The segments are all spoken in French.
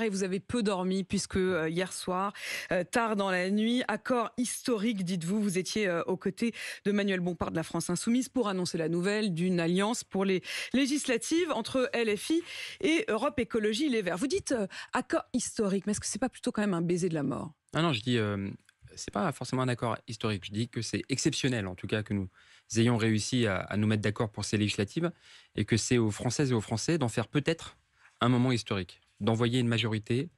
et vous avez peu dormi puisque euh, hier soir, euh, tard dans la nuit, accord historique, dites-vous, vous étiez euh, aux côtés de Manuel Bompard de la France Insoumise pour annoncer la nouvelle d'une alliance pour les législatives entre LFI et Europe Écologie Les Verts. Vous dites accord historique, mais est-ce que c'est pas plutôt quand même un baiser de la mort Ah non, je dis ce c'est pas forcément un accord historique. Je dis que c'est exceptionnel, en tout cas, que nous ayons réussi à nous mettre d'accord pour ces législatives et que c'est aux Françaises et aux Français d'en faire peut-être un moment historique d'envoyer une majorité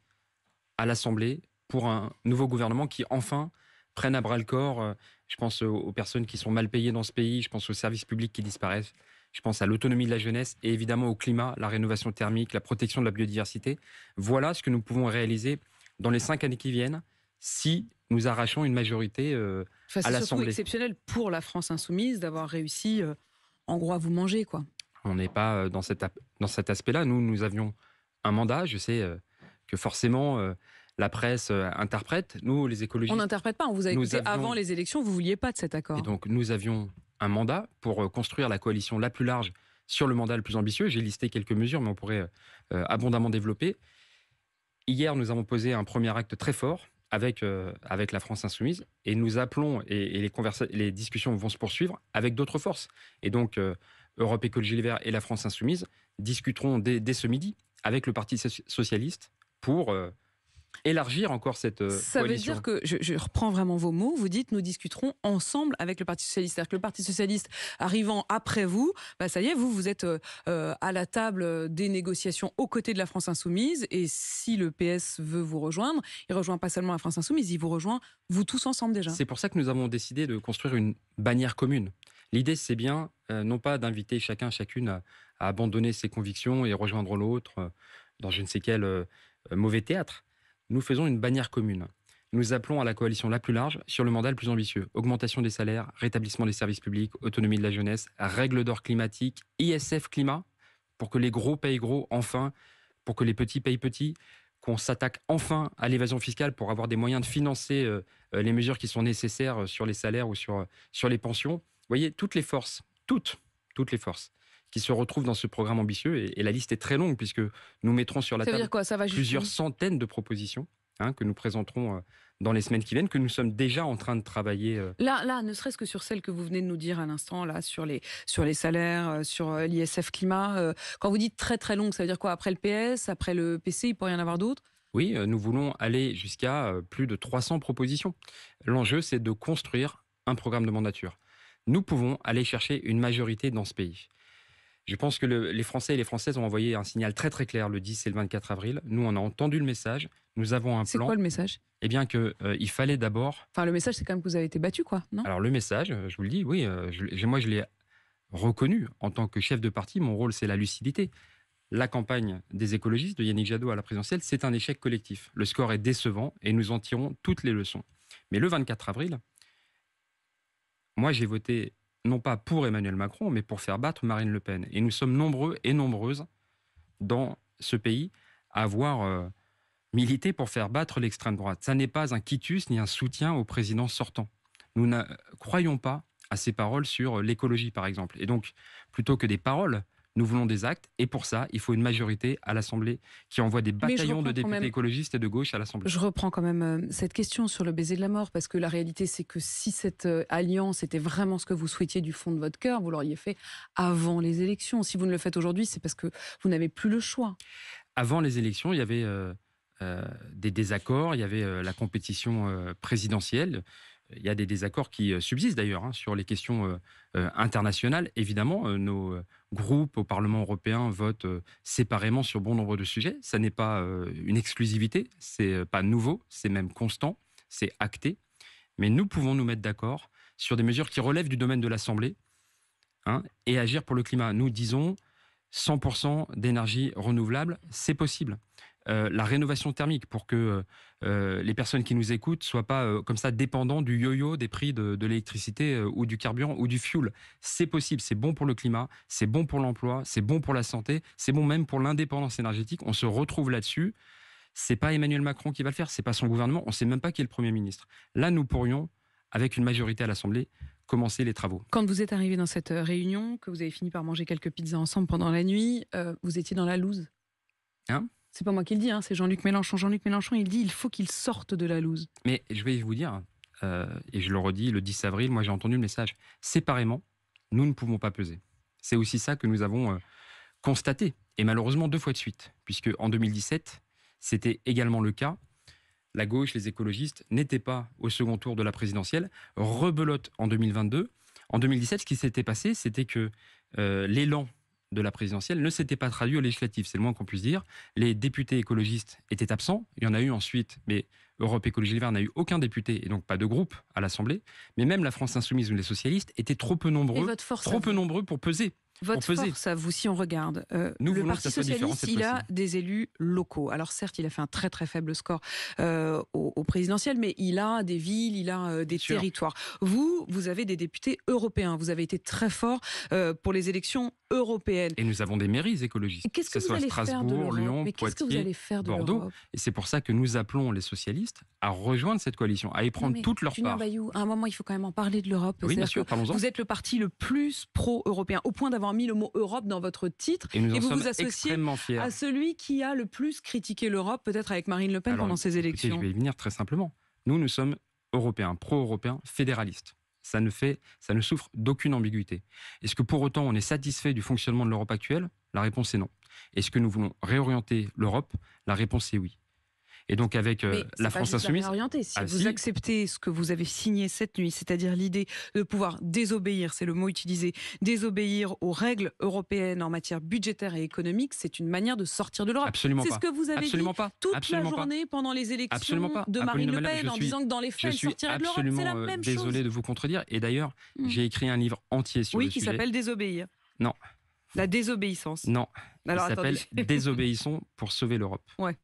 à l'Assemblée pour un nouveau gouvernement qui enfin prenne à bras le corps. Euh, je pense aux personnes qui sont mal payées dans ce pays, je pense aux services publics qui disparaissent, je pense à l'autonomie de la jeunesse et évidemment au climat, la rénovation thermique, la protection de la biodiversité. Voilà ce que nous pouvons réaliser dans les cinq années qui viennent si nous arrachons une majorité euh, à l'Assemblée. C'est exceptionnel pour la France insoumise d'avoir réussi, euh, en gros, à vous manger, quoi. On n'est pas dans cet, dans cet aspect-là. Nous, nous avions un mandat. Je sais euh, que forcément euh, la presse euh, interprète. Nous, les écologistes. On n'interprète pas, on vous a écouté avant les élections, vous ne vouliez pas de cet accord. Et donc, nous avions un mandat pour construire la coalition la plus large sur le mandat le plus ambitieux. J'ai listé quelques mesures, mais on pourrait abondamment développer. Hier, nous avons posé un premier acte très fort avec, avec la France insoumise et nous appelons, et, les, les discussions vont se poursuivre avec d'autres forces. Et donc, Europe Écologie Les Verts et la France insoumise discuteront dès ce midi avec le Parti socialiste pour euh, élargir encore cette euh, Ça veut dire que, je, reprends vraiment vos mots, vous dites nous discuterons ensemble avec le Parti Socialiste. C'est-à-dire que le Parti Socialiste arrivant après vous, bah, ça y est, vous, vous êtes euh, à la table des négociations aux côtés de la France Insoumise et si le PS veut vous rejoindre, il ne rejoint pas seulement la France Insoumise, il vous rejoint vous tous ensemble déjà. C'est pour ça que nous avons décidé de construire une bannière commune. L'idée, c'est bien, non pas d'inviter chacun, chacune à, à abandonner ses convictions et rejoindre l'autre euh, dans je ne sais quel euh, euh, mauvais théâtre. Nous faisons une bannière commune. Nous appelons à la coalition la plus large sur le mandat le plus ambitieux. Augmentation des salaires, rétablissement des services publics, autonomie de la jeunesse, règle d'or climatique, ISF climat, pour que les gros payent gros enfin, pour que les petits payent petits, qu'on s'attaque enfin à l'évasion fiscale pour avoir des moyens de financer les mesures qui sont nécessaires sur les salaires ou sur, sur les pensions. Vous voyez, toutes les forces, toutes, toutes les forces qui se retrouvent dans ce programme ambitieux. Et, la liste est très longue puisque nous mettrons sur la table plusieurs centaines de propositions. Hein, que nous présenterons euh, dans les semaines qui viennent, que nous sommes déjà en train de travailler. Euh. Là, là, ne serait-ce que sur celle que vous venez de nous dire à l'instant, là, sur les, sur les salaires, euh, sur l'ISF climat. Quand vous dites très très longue, ça veut dire quoi Après le PS, après le PC, il pourrait y en avoir d'autres Oui, nous voulons aller jusqu'à plus de 300 propositions. L'enjeu, c'est de construire un programme de mandature. Nous pouvons aller chercher une majorité dans ce pays. Je pense que les Français et les Françaises ont envoyé un signal très très clair le 10 et le 24 avril. Nous, on a entendu le message. Nous avons un plan. C'est quoi le message Eh bien, que euh, il fallait d'abord. Enfin, le message, c'est quand même que vous avez été battu, quoi, non Alors le message, euh, je vous le dis, oui. Euh, moi, je l'ai reconnu en tant que chef de parti. Mon rôle, c'est la lucidité. La campagne des écologistes de Yannick Jadot à la présidentielle, c'est un échec collectif. Le score est décevant et nous en tirons toutes les leçons. Mais le 24 avril, moi, j'ai voté non pas pour Emmanuel Macron, mais pour faire battre Marine Le Pen. Et nous sommes nombreux et nombreuses dans ce pays à avoir euh, milité pour faire battre l'extrême droite. Ça n'est pas un quitus ni un soutien au président sortant. Nous ne croyons pas à ses paroles sur l'écologie, par exemple. Et donc, plutôt que des paroles, nous voulons des actes. Et pour ça, il faut une majorité à l'Assemblée qui envoie des bataillons de députés écologistes et de gauche à l'Assemblée. Je reprends quand même euh, cette question sur le baiser de la mort, parce que la réalité, c'est que si cette euh, alliance était vraiment ce que vous souhaitiez du fond de votre cœur, vous l'auriez fait avant les élections. Si vous ne le faites aujourd'hui, c'est parce que vous n'avez plus le choix. Avant les élections, il y avait... Euh, des désaccords, il y avait la compétition présidentielle il y a des désaccords qui euh, subsistent d'ailleurs hein, sur les questions euh, euh, internationales. Évidemment, nos groupes au Parlement européen votent séparément sur bon nombre de sujets. Ça n'est pas une exclusivité, c'est pas nouveau, c'est même constant, c'est acté. Mais nous pouvons nous mettre d'accord sur des mesures qui relèvent du domaine de l'Assemblée hein, et agir pour le climat. Nous disons 100% d'énergie renouvelable, c'est possible. Euh, la rénovation thermique pour que euh, euh, les personnes qui nous écoutent soient pas comme ça dépendants du yo-yo des prix de, l'électricité ou du carburant ou du fuel. C'est possible, c'est bon pour le climat, c'est bon pour l'emploi, c'est bon pour la santé, c'est bon même pour l'indépendance énergétique. On se retrouve là-dessus. C'est pas Emmanuel Macron qui va le faire, c'est pas son gouvernement, on sait même pas qui est le Premier ministre. Là, nous pourrions, avec une majorité à l'Assemblée, commencer les travaux. Quand vous êtes arrivé dans cette réunion, que vous avez fini par manger quelques pizzas ensemble pendant la nuit, vous étiez dans la loose Hein c'est pas moi qui le dis, hein, c'est Jean-Luc Mélenchon. Jean-Luc Mélenchon, il dit il faut qu'il sorte de la loose. Mais je vais vous dire, euh, et je le redis le 10 avril, moi j'ai entendu le message séparément, nous ne pouvons pas peser. C'est aussi ça que nous avons euh, constaté, et malheureusement deux fois de suite, puisque en 2017, c'était également le cas. La gauche, les écologistes n'étaient pas au second tour de la présidentielle, rebelote en 2022. En 2017, ce qui s'était passé, c'était que euh, l'élan de la présidentielle ne s'était pas traduit au législatif, c'est le moins qu'on puisse dire. Les députés écologistes étaient absents, il y en a eu ensuite, mais Europe Écologie Les n'a eu aucun député et donc pas de groupe à l'Assemblée, mais même la France Insoumise ou les socialistes étaient trop peu nombreux, trop peu nombreux pour peser votre faisait... force à vous, si on regarde, euh, le Parti socialiste, il a des élus locaux. Alors certes, il a fait un très très faible score euh, au, présidentiel, mais il a des villes, il a euh, des territoires. Vous, vous avez des députés européens. Vous avez été très fort pour les élections européennes. Et nous avons des mairies écologistes. Qu'est-ce que, vous allez faire de Lyon, Poitiers, que vous allez faire de Bordeaux. Et c'est pour ça que nous appelons les socialistes à rejoindre cette coalition, à y prendre toute leur part. Bayou, à un moment, il faut quand même en parler de l'Europe. Oui, bien sûr, parlons-en. Vous êtes le parti le plus pro-européen, au point d'avoir mis le mot Europe dans votre titre. Et, vous vous associez à celui qui a le plus critiqué l'Europe, peut-être avec Marine Le Pen pendant ses élections. je vais y venir très simplement. Nous, nous sommes européens, pro-européens, fédéralistes. Ça ne, fait, ça ne souffre d'aucune ambiguïté. Est-ce que pour autant on est satisfait du fonctionnement de l'Europe actuelle La réponse est non. Est-ce que nous voulons réorienter l'Europe La réponse est oui. Et donc avec euh, la France insoumise, Si ah, vous acceptez ce que vous avez signé cette nuit, c'est-à-dire l'idée de pouvoir désobéir, c'est le mot utilisé, désobéir aux règles européennes en matière budgétaire et économique, c'est une manière de sortir de l'Europe. Absolument C'est ce que vous avez dit toute la journée pendant les élections de Marine Le Pen en disant que dans les faits, elle sortirait de l'Europe. C'est la même désolé euh, chose. Désolé de vous contredire. Et d'ailleurs, hmm. j'ai écrit un livre entier sur oui, qui s'appelle Désobéir. Non. La désobéissance. Non. Alors, Il s'appelle Désobéissons pour sauver l'Europe. Ouais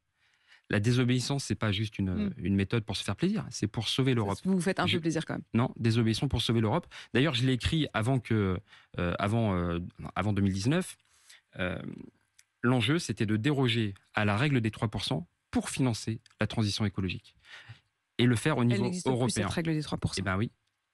la désobéissance, c'est pas juste mm. une, méthode pour se faire plaisir, c'est pour sauver l'Europe. Vous vous faites un peu plaisir quand même. Non, désobéissance pour sauver l'Europe. D'ailleurs, je l'ai écrit avant que, euh, avant, euh, avant 2019. Euh, l'enjeu, c'était de déroger à la règle des 3% pour financer la transition écologique et le faire au niveau européen. cette règle des 3%. Eh ben oui,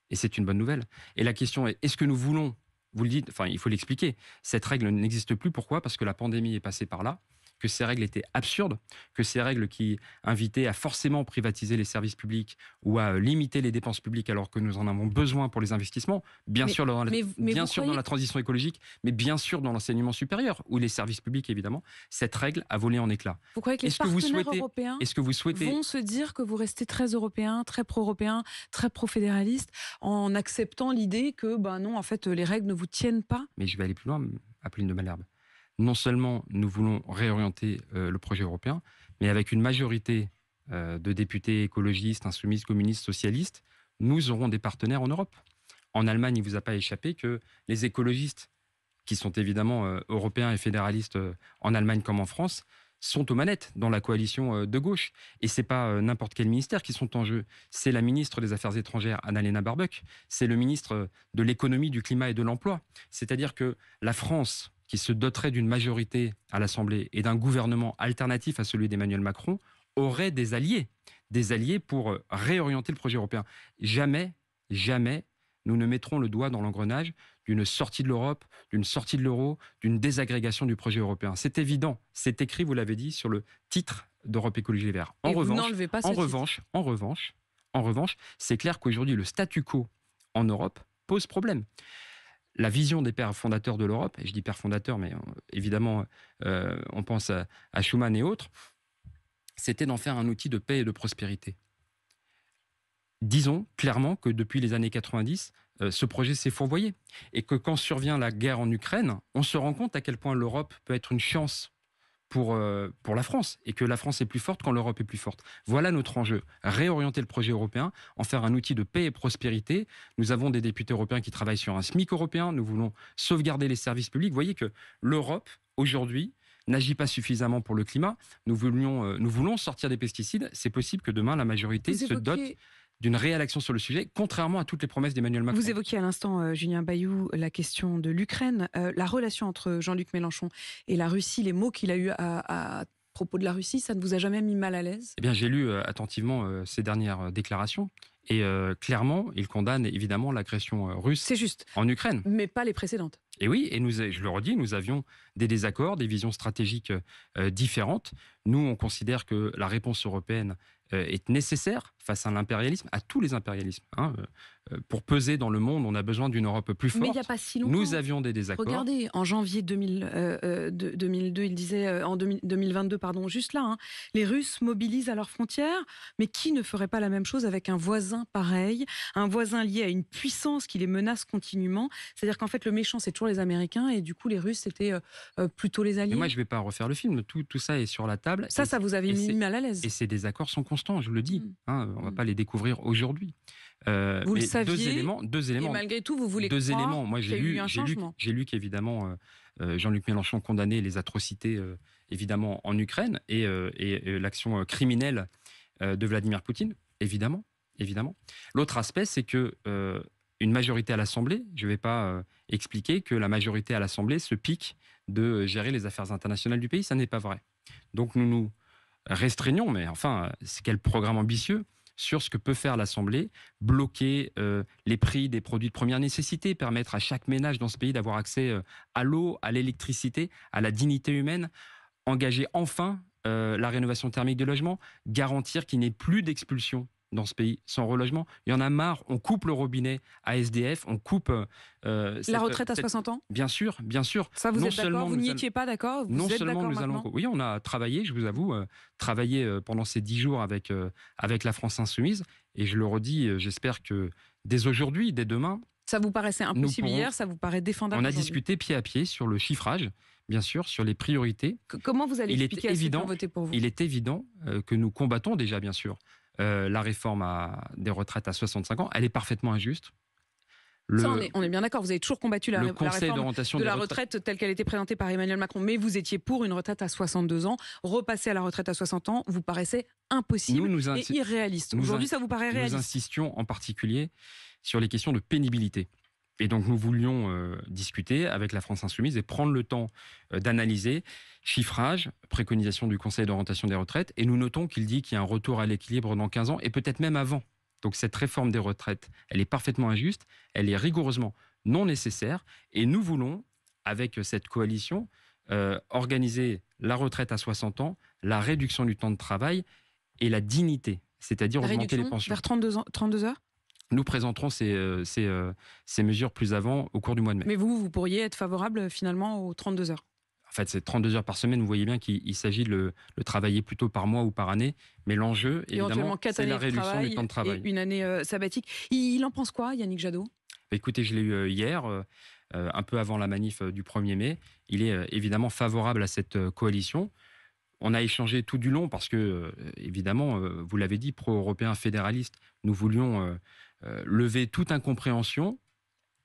et c'est une bonne nouvelle. Et la question est est-ce que nous voulons vous le dites, enfin, il faut l'expliquer. Cette règle n'existe plus. Pourquoi Parce que la pandémie est passée par là que ces règles étaient absurdes, que ces règles qui invitaient à forcément privatiser les services publics ou à euh, limiter les dépenses publiques alors que nous en avons besoin pour les investissements, bien sûr, dans la, transition écologique, mais bien sûr dans l'enseignement supérieur ou les services publics évidemment, cette règle a volé en éclat. Vous ce que les que vous souhaitez, européens que vous souhaitez... vont se dire que vous restez très européen, très pro-européen, très pro-fédéraliste en acceptant l'idée que ben non, en fait, les règles ne vous tiennent pas Mais je vais aller plus loin, Apolline de Malherbe non seulement nous voulons réorienter euh, le projet européen, mais avec une majorité euh, de députés écologistes, insoumises, communistes, socialistes, nous aurons des partenaires en Europe. En Allemagne, il ne vous a pas échappé que les écologistes, qui sont évidemment euh, européens et fédéralistes en Allemagne comme en France, sont aux manettes dans la coalition de gauche. Et c'est pas n'importe quel ministère qui sont en jeu. C'est la ministre des Affaires étrangères, Annalena Barbuck. C'est le ministre de l'économie, du climat et de l'emploi. C'est-à-dire que la France, qui se doterait d'une majorité à l'Assemblée et d'un gouvernement alternatif à celui d'Emmanuel Macron, aurait des alliés, des alliés pour euh, réorienter le projet européen. Jamais, jamais, nous ne mettrons le doigt dans l'engrenage d'une sortie de l'Europe, d'une sortie de l'euro, d'une désagrégation du projet européen. C'est évident, c'est écrit, vous l'avez dit, sur le titre d'Europe Écologie verte. En, revanche, en revanche, en revanche, en revanche, c'est clair qu'aujourd'hui, le statu quo en Europe pose problème la vision des pères fondateurs de l'Europe, et je dis pères fondateurs, mais euh, évidemment, euh, on pense à, Schuman Schumann et autres, c'était d'en faire un outil de paix et de prospérité. Disons clairement que depuis les années 90, euh, ce projet s'est fourvoyé, et que quand survient la guerre en Ukraine, on se rend compte à quel point l'Europe peut être une chance pour, euh, pour la France et que la France est plus forte quand l'Europe est plus forte. Voilà notre enjeu. Réorienter le projet européen, en faire un outil de paix et prospérité. Nous avons des députés européens qui travaillent sur un SMIC européen. Nous voulons sauvegarder les services publics. Vous voyez que l'Europe, aujourd'hui, n'agit pas suffisamment pour le climat. Nous, voulions, euh, nous voulons sortir des pesticides. C'est possible que demain, la majorité se dote d'une réelle action sur le sujet, contrairement à toutes les promesses d'Emmanuel Macron. Vous évoquiez à l'instant, euh, Julien Bayou, la question de l'Ukraine, euh, la relation entre Jean-Luc Mélenchon et la Russie, les mots qu'il a eu à, propos de la Russie, ça ne vous a jamais mis mal à l'aise Eh bien, j'ai lu euh, attentivement ces dernières déclarations. Et clairement, il condamne évidemment l'agression russe. C'est juste. En Ukraine. Mais pas les précédentes. Et oui, et nous, je le redis, nous avions des désaccords, des visions stratégiques différentes. Nous, on considère que la réponse européenne est nécessaire face à l'impérialisme, à tous les impérialismes. Hein, euh, euh, pour peser dans le monde, on a besoin d'une Europe plus forte. Mais il n'y a pas si longtemps. Nous avions des désaccords. Regardez, en janvier 2000, 2002, euh, il disait, en 2022, pardon, juste là, hein, les Russes mobilisent à leurs frontières, mais qui ne ferait pas la même chose avec un voisin pareil, un voisin lié à une puissance qui les menace continuellement C'est-à-dire qu'en fait, le méchant, c'est toujours les Américains, et du coup, les Russes, c'était plutôt les Alliés. Mais moi, je ne vais pas refaire le film, tout, tout ça est sur la table. Ça, ça vous avait mis mal à l'aise. Et ces désaccords sont constants, je vous le dis. Mm. Hein, on va mm. pas les découvrir aujourd'hui. Euh, vous le saviez. Deux éléments, deux éléments. Et malgré tout, vous voulez deux éléments. Moi, j'ai lu, j'ai lu, lu qu'évidemment euh, euh, Jean-Luc Mélenchon condamnait les atrocités évidemment en Ukraine et, l'action criminelle de Vladimir Poutine, évidemment, évidemment. L'autre aspect, c'est que une majorité à l'Assemblée, je ne vais pas expliquer que la majorité à l'Assemblée se pique de gérer les affaires internationales du pays, ça n'est pas vrai. Donc nous nous restreignons, mais enfin, c'est quel programme ambitieux sur ce que peut faire l'Assemblée, bloquer euh, les prix des produits de première nécessité, permettre à chaque ménage dans ce pays d'avoir accès euh, à l'eau, à l'électricité, à la dignité humaine, engager enfin euh, la rénovation thermique des logements, garantir qu'il n'y ait plus d'expulsion dans ce pays sans relogement. Il y en a marre, on coupe le robinet à SDF, on coupe... Euh, la retraite à 60 ans Bien sûr, bien sûr. Ça, vous êtes d'accord Vous n'y étiez pas d'accord non seulement nous allons... Oui, on a travaillé, je vous avoue, euh, travaillé euh, pendant ces dix jours avec, avec la France Insoumise, et je le redis, j'espère que dès aujourd'hui, dès demain... Ça vous paraissait impossible peu hier, ça vous paraît défendable On a discuté pied à pied sur le chiffrage, bien sûr, sur les priorités. comment vous allez expliquer à ceux qui ont voté pour vous Il est évident que nous combattons déjà, bien sûr, euh, la réforme des retraites à 65 ans, elle est parfaitement injuste. on, est, bien d'accord, vous avez toujours combattu la, réforme de la retraite telle qu'elle était présentée par Emmanuel Macron, mais vous étiez pour une retraite à 62 ans. Repasser à la retraite à 60 ans vous paraissait impossible et irréaliste. Aujourd'hui, ça vous paraît réaliste Nous insistions en particulier sur les questions de pénibilité. Et donc nous voulions euh, discuter avec la France insoumise et prendre le temps euh, d'analyser chiffrage, préconisation du Conseil d'orientation des retraites. Et nous notons qu'il dit qu'il y a un retour à l'équilibre dans 15 ans et peut-être même avant. Donc cette réforme des retraites, elle est parfaitement injuste, elle est rigoureusement non nécessaire. Et nous voulons, avec cette coalition, euh, organiser la retraite à 60 ans, la réduction du temps de travail et la dignité, c'est-à-dire augmenter les pensions. Vers 32, ans, 32 heures nous présenterons euh, euh, ces, mesures plus avant au cours du mois de mai. Mais vous, vous pourriez être favorable euh, finalement aux 32 heures En fait, c'est 32 heures par semaine. Vous voyez bien qu'il s'agit de le, travailler plutôt par mois ou par année. Mais l'enjeu, évidemment, c'est la réduction du temps de travail. Et une année sabbatique. Il, en pense quoi, Yannick Jadot bah, Écoutez, je l'ai eu hier, un peu avant la manif du 1er mai. Il est évidemment favorable à cette coalition. On a échangé tout du long parce que, évidemment, vous l'avez dit, pro-européen fédéraliste, nous voulions euh, lever toute incompréhension.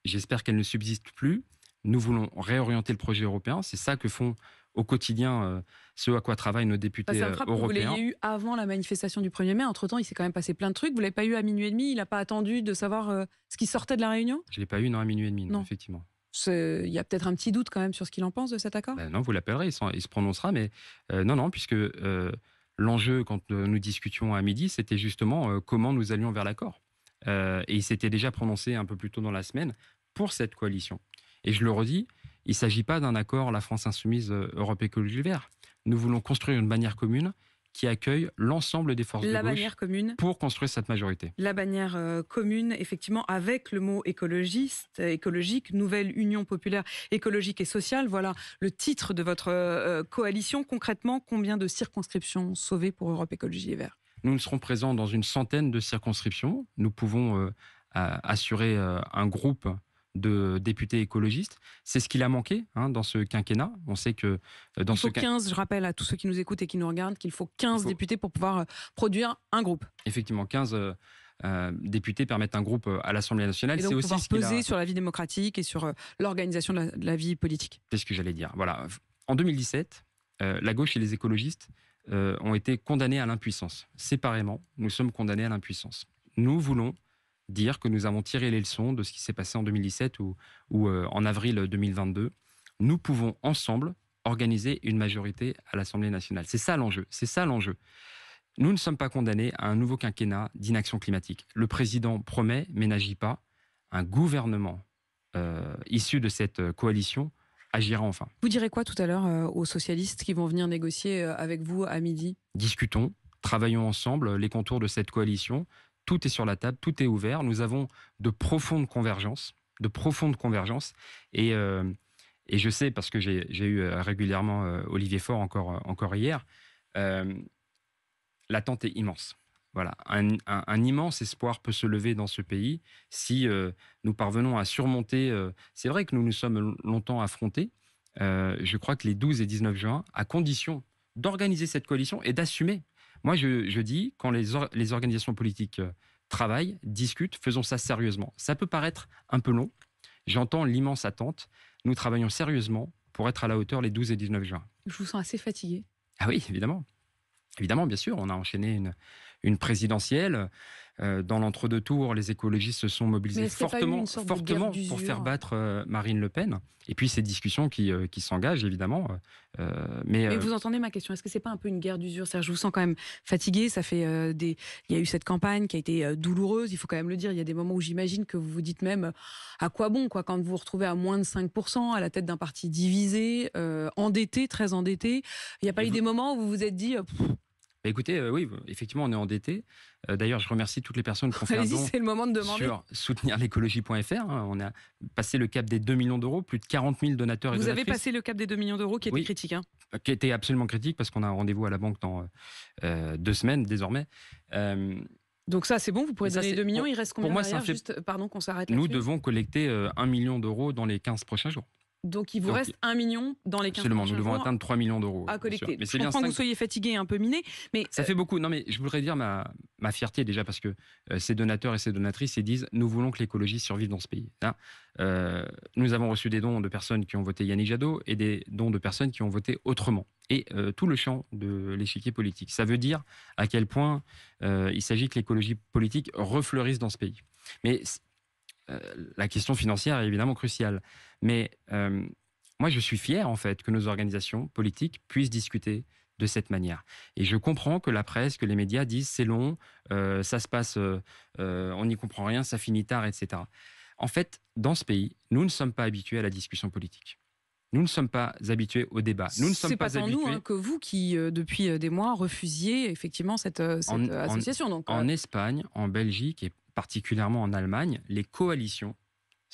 J'espère qu'elle ne subsiste plus. Nous voulons réorienter le projet européen. C'est ça que font au quotidien euh, Ceux ce à quoi travaillent nos députés bah, euh, européens. vous l'avez eu avant la manifestation du 1er mai. Entre-temps, il s'est quand même passé plein de trucs. Vous l'avez pas eu à minuit et demi Il n'a pas attendu de savoir ce qui sortait de la réunion Je l'ai pas eu, non, à minuit et demi, non, effectivement. Il y a peut-être un petit doute quand même sur ce qu'il en pense de cet accord ben Non, vous l'appellerez, il, se prononcera, mais non, non, puisque l'enjeu quand nous discutions à midi, c'était justement comment nous allions vers l'accord. Euh, et il s'était déjà prononcé un peu plus tôt dans la semaine pour cette coalition. Et je le redis, il ne s'agit pas d'un accord La France Insoumise euh, Europe Écologie Vert. Nous voulons construire une bannière commune qui accueille l'ensemble des forces la de gauche commune, pour construire cette majorité. La bannière euh, commune, effectivement, avec le mot écologiste, écologique, nouvelle union populaire écologique et sociale. Voilà le titre de votre coalition. Concrètement, combien de circonscriptions sauvées pour Europe Écologie et Vert nous, serons présents dans une centaine de circonscriptions. Nous pouvons euh, euh, assurer euh, un groupe de députés écologistes. C'est ce qu'il a manqué hein, dans ce quinquennat. On sait que dans Il faut ce 15, je rappelle à tous ceux qui nous écoutent et qui nous regardent qu'il faut 15 députés pour pouvoir produire un groupe. Effectivement, 15 députés permettent un groupe à l'Assemblée nationale. C'est aussi ce peser sur la vie démocratique et sur l'organisation de, la vie politique. C'est ce que j'allais dire. Voilà. En 2017, la gauche et les écologistes euh, ont été condamnés à l'impuissance. Séparément, nous sommes condamnés à l'impuissance. Nous voulons dire que nous avons tiré les leçons de ce qui s'est passé en 2017 ou, euh, en avril 2022. Nous pouvons ensemble organiser une majorité à l'Assemblée nationale. C'est ça l'enjeu. C'est ça l'enjeu. Nous ne sommes pas condamnés à un nouveau quinquennat d'inaction climatique. Le président promet mais n'agit pas. Un gouvernement euh, issu de cette coalition agira enfin. Vous direz quoi tout à l'heure euh, aux socialistes qui vont venir négocier euh, avec vous à midi Discutons, travaillons ensemble les contours de cette coalition. Tout est sur la table, tout est ouvert. Nous avons de profondes convergences, de profondes convergences. Et, euh, je sais, parce que j'ai eu régulièrement Olivier Faure encore, encore hier, l'attente est immense. Voilà, un, immense espoir peut se lever dans ce pays si euh, nous parvenons à surmonter. Euh, c'est vrai que nous nous sommes longtemps affrontés. Euh, je crois que les 12 et 19 juin, à condition d'organiser cette coalition et d'assumer. Moi, je, dis, quand les, les organisations politiques travaillent, discutent, faisons ça sérieusement. Ça peut paraître un peu long. J'entends l'immense attente. Nous travaillons sérieusement pour être à la hauteur les 12 et 19 juin. Je vous sens assez fatigué. Ah oui, évidemment. Évidemment, bien sûr, on a enchaîné une, une présidentielle. Euh, dans l'entre-deux tours, les écologistes se sont mobilisés fortement, fortement pour faire battre euh, Marine Le Pen. Et puis ces discussions qui, euh, s'engagent, évidemment. mais, vous entendez ma question. Est-ce que c'est pas un peu une guerre d'usure Je vous sens quand même fatigué. Ça fait des... Il y a eu cette campagne qui a été douloureuse. Il faut quand même le dire. Il y a des moments où j'imagine que vous vous dites même à quoi bon quoi quand vous vous retrouvez à moins de 5%, à la tête d'un parti divisé, endetté, très endetté. Il n'y a pas eu des moments où vous vous êtes dit bah, écoutez, euh, oui, effectivement, on est endetté. Euh, d'ailleurs, je remercie toutes les personnes qui ont fait un don c'est le moment de demander. sur soutenirlécologie.fr. Hein. on a passé le cap des 2 millions d'euros, plus de 40 000 donateurs et Vous avez passé le cap des 2 millions d'euros qui était critique. Hein. Euh, qui était absolument critique parce qu'on a un rendez-vous à la banque dans deux semaines désormais. donc ça, c'est bon, vous pouvez ça, donner 2 millions, il reste combien pour moi, c'est juste, Pardon qu'on s'arrête Nous devons collecter 1 million d'euros dans les 15 prochains jours. Donc il vous reste 1 million dans les 15 Absolument, nous devons atteindre 3 millions d'euros. À collecter. Mais je bien que vous soyez fatigué un peu miné, mais... Ça fait euh, beaucoup. Non mais je voudrais dire ma, ma fierté déjà, parce que euh, ces donateurs et ces donatrices, ils disent, nous voulons que l'écologie survive dans ce pays. Hein. Euh, nous avons reçu des dons de personnes qui ont voté Yannick Jadot et des dons de personnes qui ont voté autrement. Et tout le champ de l'échiquier politique. Ça veut dire à quel point il s'agit que l'écologie politique refleurisse dans ce pays. Mais la question financière est évidemment cruciale. Mais euh, moi, je suis fier, en fait, que nos organisations politiques puissent discuter de cette manière. Et je comprends que la presse, que les médias disent c'est long, euh, ça se passe, euh, on n'y comprend rien, ça finit tard, etc. En fait, dans ce pays, nous ne sommes pas habitués à la discussion politique. Nous ne sommes pas habitués au débat. Nous ne sommes pas, pas nous hein, que vous qui, depuis des mois, refusiez effectivement cette, association. donc, en Espagne, en Belgique et particulièrement en Allemagne, les coalitions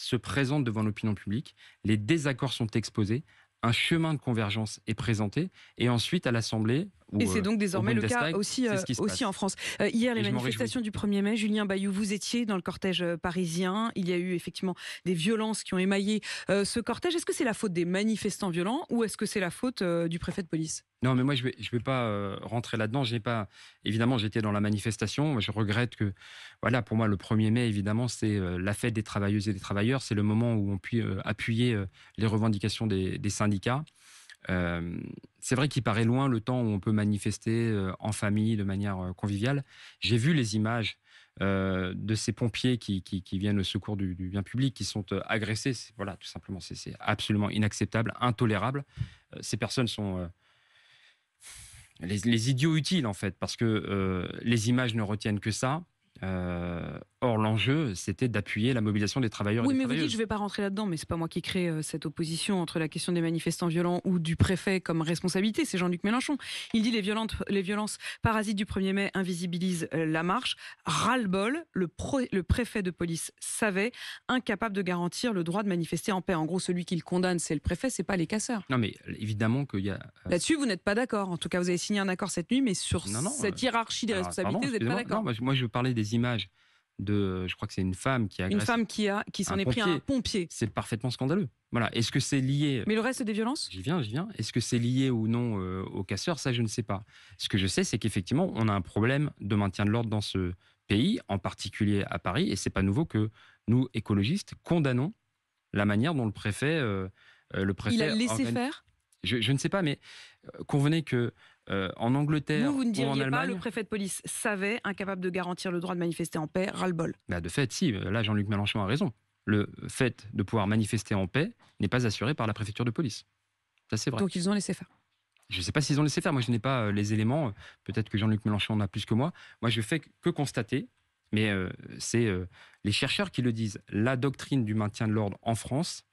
se présente devant l'opinion publique, les désaccords sont exposés, un chemin de convergence est présenté, et ensuite à l'Assemblée, et c'est euh, donc désormais le cas aussi, euh, en France. Euh, hier, les manifestations du 1er mai, Julien Bayou, vous étiez dans le cortège parisien. Il y a eu effectivement des violences qui ont émaillé ce cortège. Est-ce que c'est la faute des manifestants violents ou est-ce que c'est la faute du préfet de police non, mais moi, je ne vais, pas rentrer là-dedans. J'ai pas, évidemment, j'étais dans la manifestation. je regrette que, voilà, pour moi, le 1er mai, évidemment, c'est la fête des travailleuses et des travailleurs. C'est le moment où on peut appuyer les revendications des syndicats. Euh, c'est vrai qu'il paraît loin le temps où on peut manifester euh, en famille de manière euh, conviviale. J'ai vu les images de ces pompiers qui, viennent au secours du, bien public, qui sont agressés. Voilà, tout simplement, c'est absolument inacceptable, intolérable. ces personnes sont les, idiots utiles, en fait, parce que les images ne retiennent que ça. Euh, or, l'enjeu, c'était d'appuyer la mobilisation des travailleurs. Oui, et des mais vous dites, je ne vais pas rentrer là-dedans, mais c'est pas moi qui crée euh, cette opposition entre la question des manifestants violents ou du préfet comme responsabilité, c'est Jean-Luc Mélenchon. Il dit les, violentes, les violences parasites du 1er mai invisibilisent euh, la marche. Ras-le-bol, le, préfet de police savait, incapable de garantir le droit de manifester en paix. En gros, celui qui le condamne, c'est le préfet, c'est pas les casseurs. Non, mais évidemment qu'il y a. Là-dessus, vous n'êtes pas d'accord. En tout cas, vous avez signé un accord cette nuit, mais sur cette hiérarchie des ah, responsabilités, vous n'êtes pas d'accord. Moi, je parlais des images de, je crois que c'est une femme qui a Une femme qui a, qui s'en est pris à un pompier. C'est parfaitement scandaleux. Voilà. Est-ce que c'est lié Mais le reste des violences J'y viens, j'y viens. Est-ce que c'est lié ou non euh, aux casseurs Ça, je ne sais pas. Ce que je sais, c'est qu'effectivement, on a un problème de maintien de l'ordre dans ce pays, en particulier à Paris, et c'est pas nouveau que nous écologistes condamnons la manière dont le préfet, euh, euh, le préfet, il a laissé faire. Je, je, ne sais pas, mais convenez que euh, en Angleterre vous, ne diriez le préfet de police savait, incapable de garantir le droit de manifester en paix, ras-le-bol. Bah, de fait, si. Euh, là, Jean-Luc Mélenchon a raison. Le fait de pouvoir manifester en paix n'est pas assuré par la préfecture de police. Ça, c'est vrai. Donc, ils ont laissé faire. Je ne sais pas s'ils ont laissé faire. Moi, je n'ai pas euh, les éléments. Peut-être que Jean-Luc Mélenchon en a plus que moi. Moi, je fais que constater mais c'est les chercheurs qui le disent. La doctrine du maintien de l'ordre en France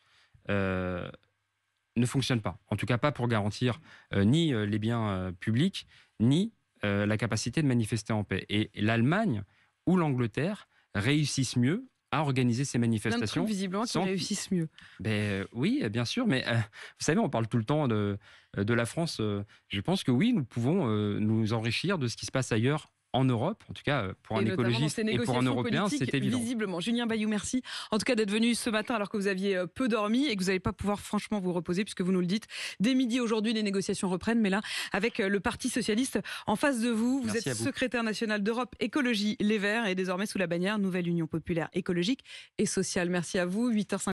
ne fonctionne pas. En tout cas, pas pour garantir euh, ni euh, les biens euh, publics, ni la capacité de manifester en paix. Et l'Allemagne ou l'Angleterre réussissent mieux à organiser ces manifestations. visiblement, réussissent mieux. Ben, oui, bien sûr, mais vous savez, on parle tout le temps de, la France. je pense que oui, nous pouvons nous enrichir de ce qui se passe ailleurs en Europe, en tout cas euh, pour un écologiste et pour un Européen, c'est évident. Visiblement. Julien Bayou, merci en tout cas d'être venu ce matin alors que vous aviez euh, peu dormi et que vous n'allez pas pouvoir franchement vous reposer puisque vous nous le dites. Dès midi aujourd'hui, les négociations reprennent, mais là, avec euh, le Parti Socialiste en face de vous, vous êtes secrétaire national d'Europe Écologie Les Verts et désormais sous la bannière Nouvelle Union Populaire Écologique et Sociale. Merci à vous, 8h50.